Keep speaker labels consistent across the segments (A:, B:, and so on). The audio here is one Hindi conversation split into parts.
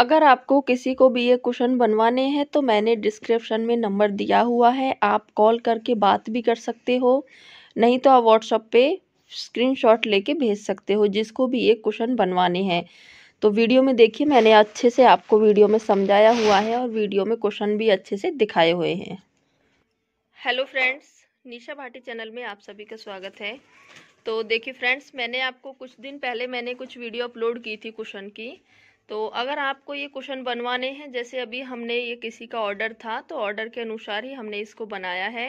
A: अगर आपको किसी को भी ये कुशन बनवाने हैं तो मैंने डिस्क्रिप्शन में नंबर दिया हुआ है आप कॉल करके बात भी कर सकते हो नहीं तो आप व्हाट्सअप पे स्क्रीनशॉट लेके भेज सकते हो जिसको भी ये कुशन बनवाने हैं तो वीडियो में देखिए मैंने अच्छे से आपको वीडियो में समझाया हुआ है और वीडियो में क्वेश्चन भी अच्छे से दिखाए हुए हैं hello friends Nisha Bhati channel में आप सभी का स्वागत है तो देखिए फ्रेंड्स मैंने आपको कुछ दिन पहले मैंने कुछ वीडियो अपलोड की थी क्वेश्चन की तो अगर आपको ये कुशन बनवाने हैं जैसे अभी हमने ये किसी का ऑर्डर था तो ऑर्डर के अनुसार ही हमने इसको बनाया है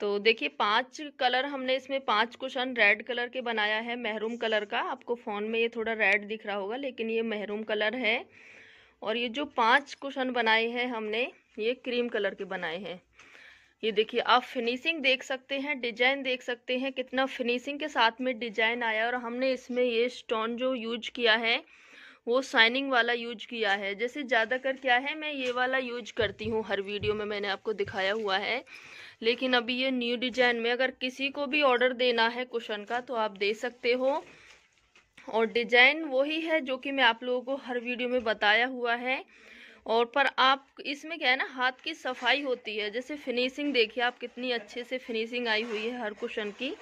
A: तो देखिए पांच कलर हमने इसमें पांच कुशन रेड कलर के बनाया है महरूम कलर का आपको फ़ोन में ये थोड़ा रेड दिख रहा होगा लेकिन ये महरूम कलर है और ये जो पांच कुशन बनाए हैं हमने ये क्रीम कलर के बनाए हैं ये देखिए आप फिनिशिंग देख सकते हैं डिजाइन देख सकते हैं कितना फिनिशिंग के साथ में डिजाइन आया और हमने इसमें ये स्टोन जो यूज किया है वो शाइनिंग वाला यूज किया है जैसे ज़्यादा कर क्या है मैं ये वाला यूज करती हूँ हर वीडियो में मैंने आपको दिखाया हुआ है लेकिन अभी ये न्यू डिजाइन में अगर किसी को भी ऑर्डर देना है कुशन का तो आप दे सकते हो और डिजाइन वही है जो कि मैं आप लोगों को हर वीडियो में बताया हुआ है और पर आप इसमें क्या है ना हाथ की सफाई होती है जैसे फिनिशिंग देखिए आप कितनी अच्छे से फिनिशिंग आई हुई है हर कुशन की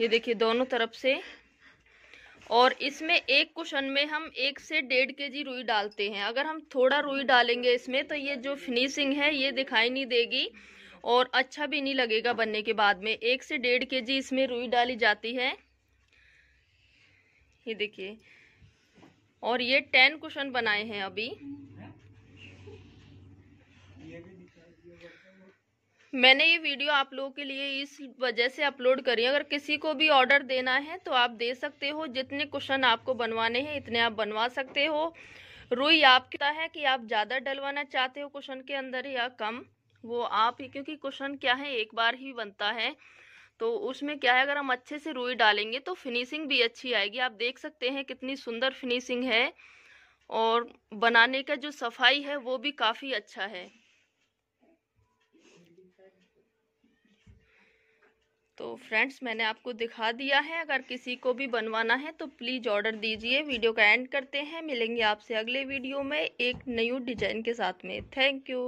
A: ये देखिए दोनों तरफ से और इसमें एक कुशन में हम एक से डेढ़ के जी रुई डालते हैं अगर हम थोड़ा रुई डालेंगे इसमें तो ये जो फिनिशिंग है ये दिखाई नहीं देगी और अच्छा भी नहीं लगेगा बनने के बाद में एक से डेढ़ के जी इसमें रुई डाली जाती है ये देखिए और ये टेन कुशन बनाए हैं अभी मैंने ये वीडियो आप लोगों के लिए इस वजह से अपलोड करी है अगर किसी को भी ऑर्डर देना है तो आप दे सकते हो जितने कुशन आपको बनवाने हैं इतने आप बनवा सकते हो रुई आपका है कि आप ज़्यादा डलवाना चाहते हो कुशन के अंदर या कम वो आप ही क्योंकि कुशन क्या है एक बार ही बनता है तो उसमें क्या है अगर हम अच्छे से रुई डालेंगे तो फिनिशिंग भी अच्छी आएगी आप देख सकते हैं कितनी सुंदर फिनिशिंग है और बनाने का जो सफाई है वो भी काफ़ी अच्छा है तो फ्रेंड्स मैंने आपको दिखा दिया है अगर किसी को भी बनवाना है तो प्लीज़ ऑर्डर दीजिए वीडियो का एंड करते हैं मिलेंगे आपसे अगले वीडियो में एक न्यू डिजाइन के साथ में थैंक यू